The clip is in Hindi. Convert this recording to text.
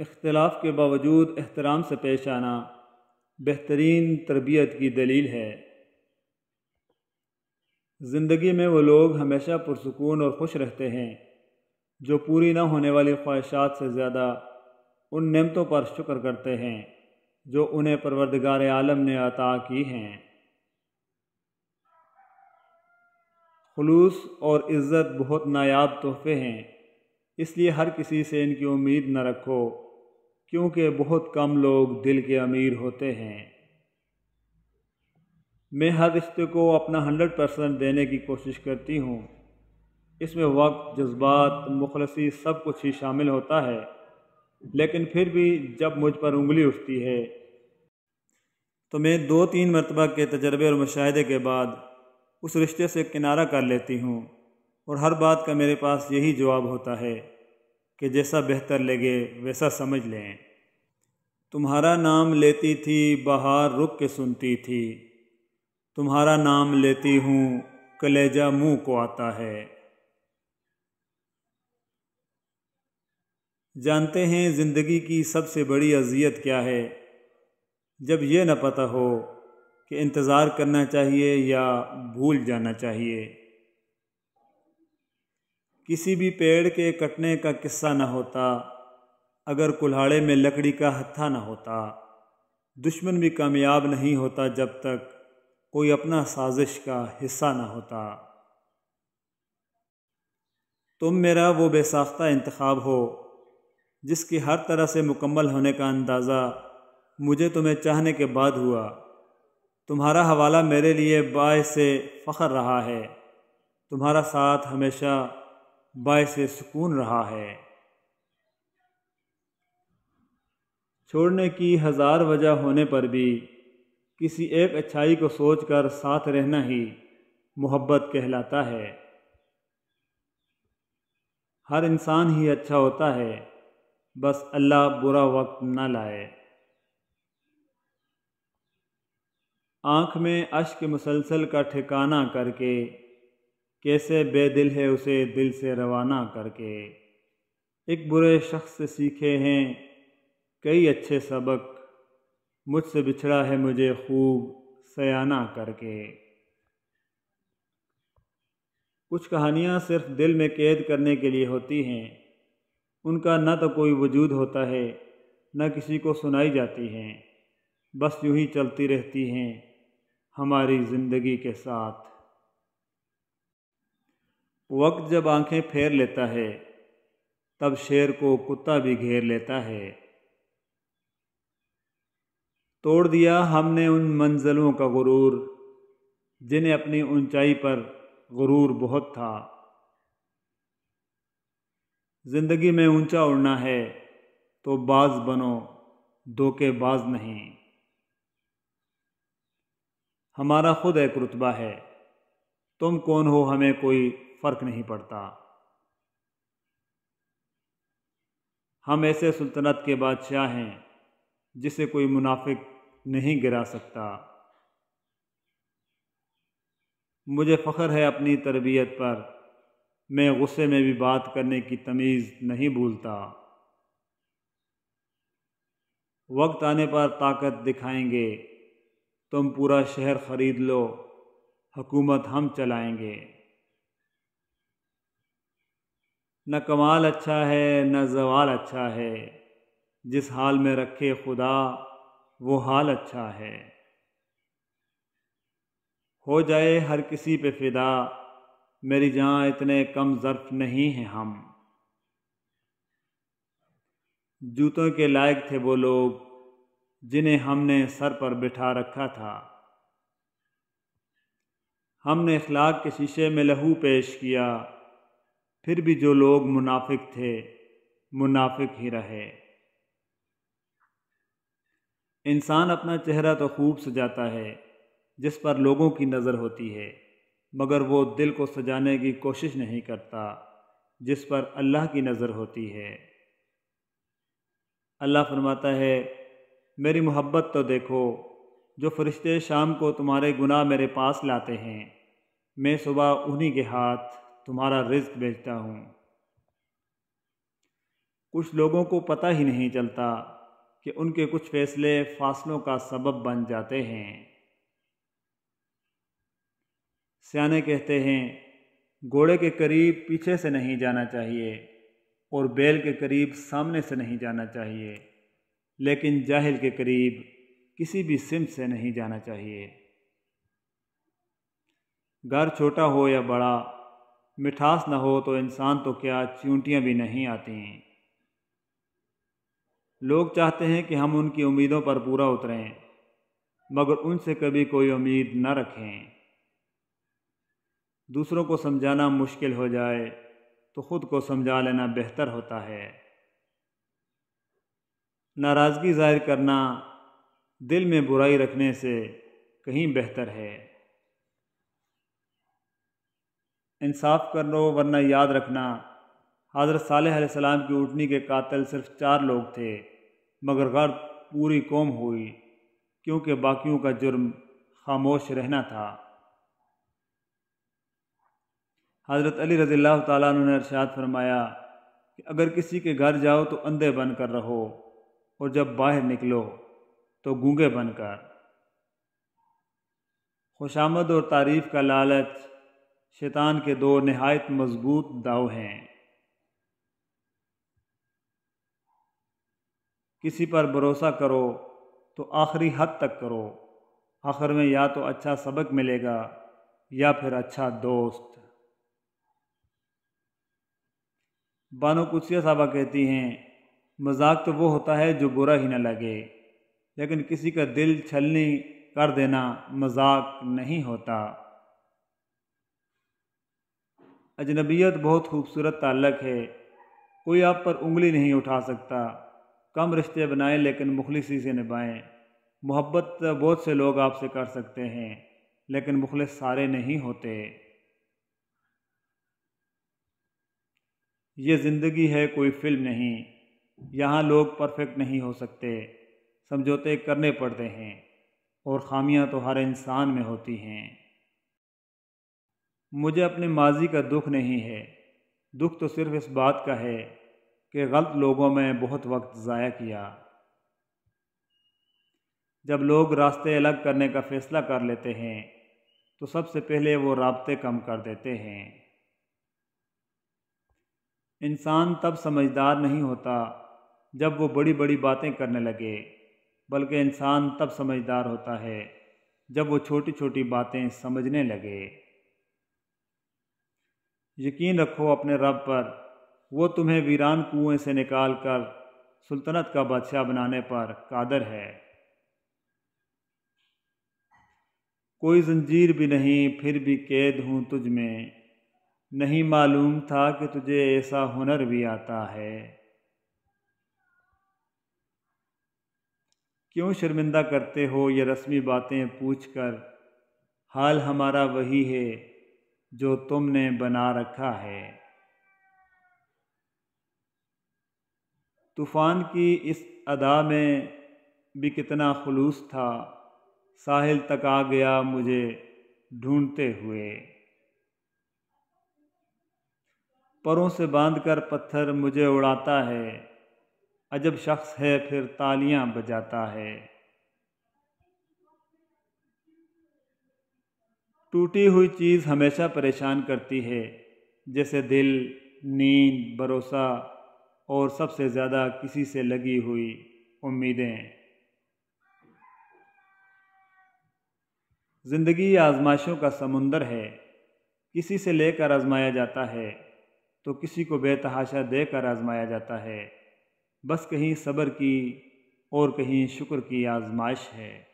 इख्तलाफ के बावजूद एहतराम से पेश आना बेहतरीन तरबियत की दलील है ज़िंदगी में वो लोग हमेशा पुरसकून और खुश रहते हैं जो पूरी ना होने वाली ख्वाहिशात से ज़्यादा उन नेमतों पर शुक्र करते हैं जो उन्हें परवरदगार आलम ने अता की हैं खलूस और इज़्ज़त बहुत नायाब तोहफ़े हैं इसलिए हर किसी से इनकी उम्मीद न रखो क्योंकि बहुत कम लोग दिल के अमीर होते हैं मैं हर रिश्ते को अपना हंड्रेड परसेंट देने की कोशिश करती हूँ इसमें वक्त जज्बात मुखलसी सब कुछ ही शामिल होता है लेकिन फिर भी जब मुझ पर उंगली उठती है तो मैं दो तीन मरतबा के तजर्बे और मुशाहे के बाद उस रिश्ते से किनारा कर लेती हूँ और हर बात का मेरे पास यही जवाब होता है कि जैसा बेहतर लगे वैसा समझ लें तुम्हारा नाम लेती थी बाहर रुक के सुनती थी तुम्हारा नाम लेती हूँ कलेजा मुँह को आता है जानते हैं ज़िंदगी की सबसे बड़ी अजियत क्या है जब ये न पता हो कि इंतज़ार करना चाहिए या भूल जाना चाहिए किसी भी पेड़ के कटने का किस्सा न होता अगर कुल्हाड़े में लकड़ी का हत्था न होता दुश्मन भी कामयाब नहीं होता जब तक कोई अपना साजिश का हिस्सा न होता तुम मेरा वो बेसाख्ता इंतखब हो जिसकी हर तरह से मुकम्मल होने का अंदाज़ा मुझे तुम्हें चाहने के बाद हुआ तुम्हारा हवाला मेरे लिए बाय से फ़ख्र रहा है तुम्हारा साथ हमेशा बायस से सुकून रहा है छोड़ने की हजार वजह होने पर भी किसी एक अच्छाई को सोचकर साथ रहना ही मोहब्बत कहलाता है हर इंसान ही अच्छा होता है बस अल्लाह बुरा वक्त न लाए आँख में अश्क मुसलसल का ठिकाना करके कैसे बेदिल है उसे दिल से रवाना करके एक बुरे शख्स से सीखे हैं कई अच्छे सबक मुझसे बिछड़ा है मुझे खूब सयाना करके कुछ कहानियाँ सिर्फ दिल में कैद करने के लिए होती हैं उनका न तो कोई वजूद होता है न किसी को सुनाई जाती हैं बस यूँ ही चलती रहती हैं हमारी ज़िंदगी के साथ वक्त जब आंखें फेर लेता है तब शेर को कुत्ता भी घेर लेता है तोड़ दिया हमने उन मंजिलों का गुरूर जिन्हें अपनी ऊंचाई पर गुरूर बहुत था ज़िंदगी में ऊंचा उड़ना है तो बाज बनो बाज नहीं हमारा खुद एक रुतबा है तुम कौन हो हमें कोई फ़र्क नहीं पड़ता हम ऐसे सुल्तनत के बादशाह हैं जिसे कोई मुनाफिक नहीं गिरा सकता मुझे फ़ख्र है अपनी तरबियत पर मैं गुस्से में भी बात करने की तमीज़ नहीं भूलता वक्त आने पर ताकत दिखाएंगे तुम पूरा शहर ख़रीद लो हुकूमत हम चलाएंगे न कमाल अच्छा है न जवाल अच्छा है जिस हाल में रखे खुदा वो हाल अच्छा है हो जाए हर किसी पे फिदा मेरी जहाँ इतने कम ज़र्फ नहीं हैं हम जूतों के लायक थे वो लोग जिन्हें हमने सर पर बिठा रखा था हमने इखलाक के शीशे में लहू पेश किया फिर भी जो लोग मुनाफिक थे मुनाफिक ही रहे इंसान अपना चेहरा तो खूब सजाता है जिस पर लोगों की नज़र होती है मगर वो दिल को सजाने की कोशिश नहीं करता जिस पर अल्लाह की नज़र होती है अल्लाह फरमाता है मेरी मोहब्बत तो देखो जो फरिश्ते शाम को तुम्हारे गुनाह मेरे पास लाते हैं मैं सुबह उन्हीं के हाथ तुम्हारा रिज्क भेजता हूँ कुछ लोगों को पता ही नहीं चलता कि उनके कुछ फैसले फासलों का सबब बन जाते हैं सियाने कहते हैं घोड़े के करीब पीछे से नहीं जाना चाहिए और बैल के करीब सामने से नहीं जाना चाहिए लेकिन जाहिल के करीब किसी भी सिम से नहीं जाना चाहिए घर छोटा हो या बड़ा मिठास न हो तो इंसान तो क्या चूंटियाँ भी नहीं आती लोग चाहते हैं कि हम उनकी उम्मीदों पर पूरा उतरें मगर उनसे कभी कोई उम्मीद न रखें दूसरों को समझाना मुश्किल हो जाए तो ख़ुद को समझा लेना बेहतर होता है नाराज़गी ज़ाहिर करना दिल में बुराई रखने से कहीं बेहतर है इंसाफ कर लो वरना याद रखना हज़रत साल सलाम की उठनी के कातिल सिर्फ चार लोग थे मगर गर्द पूरी कौम हुई क्योंकि बाकियों का जुर्म खामोश रहना था हज़रत अली रज़ील्ला तु ने फरमाया कि अगर किसी के घर जाओ तो अंधे बनकर रहो और जब बाहर निकलो तो गूंगे बनकर खुशामद और तारीफ़ का लालच शैतान के दो नहायत मजबूत दाव हैं किसी पर भरोसा करो तो आखिरी हद तक करो आखिर में या तो अच्छा सबक मिलेगा या फिर अच्छा दोस्त बानो कुसिया साहबा कहती हैं मजाक तो वो होता है जो बुरा ही ना लगे लेकिन किसी का दिल छलनी कर देना मजाक नहीं होता अजनबियत बहुत खूबसूरत ताल्लक है कोई आप पर उंगली नहीं उठा सकता कम रिश्ते बनाएं लेकिन मुखलिसी से निभाएं मोहब्बत तो बहुत से लोग आपसे कर सकते हैं लेकिन मुखलिस सारे नहीं होते ये ज़िंदगी है कोई फिल्म नहीं यहाँ लोग परफेक्ट नहीं हो सकते समझौते करने पड़ते हैं और ख़ामियाँ तो हर इंसान में होती हैं मुझे अपने माजी का दुख नहीं है दुख तो सिर्फ इस बात का है कि गलत लोगों में बहुत वक्त ज़ाया किया जब लोग रास्ते अलग करने का फ़ैसला कर लेते हैं तो सबसे पहले वो रबते कम कर देते हैं इंसान तब समझदार नहीं होता जब वो बड़ी बड़ी बातें करने लगे बल्कि इंसान तब समझदार होता है जब वो छोटी छोटी बातें समझने लगे यकीन रखो अपने रब पर वो तुम्हें वीरान कुएं से निकाल कर सुल्तनत का बादशाह बनाने पर कादर है कोई जंजीर भी नहीं फिर भी कैद हूँ तुझ में नहीं मालूम था कि तुझे ऐसा हुनर भी आता है क्यों शर्मिंदा करते हो ये रस्मी बातें पूछकर हाल हमारा वही है जो तुमने बना रखा है तूफ़ान की इस अदा में भी कितना खलूस था साहिल तक आ गया मुझे ढूंढते हुए परों से बांधकर पत्थर मुझे उड़ाता है अजब शख्स है फिर तालियां बजाता है टूटी हुई चीज़ हमेशा परेशान करती है जैसे दिल नींद भरोसा और सबसे ज़्यादा किसी से लगी हुई उम्मीदें ज़िंदगी आजमाइशों का समुंदर है किसी से लेकर आजमाया जाता है तो किसी को बेतहाशा देकर आजमाया जाता है बस कहीं सब्र की और कहीं शुक्र की आजमाइश है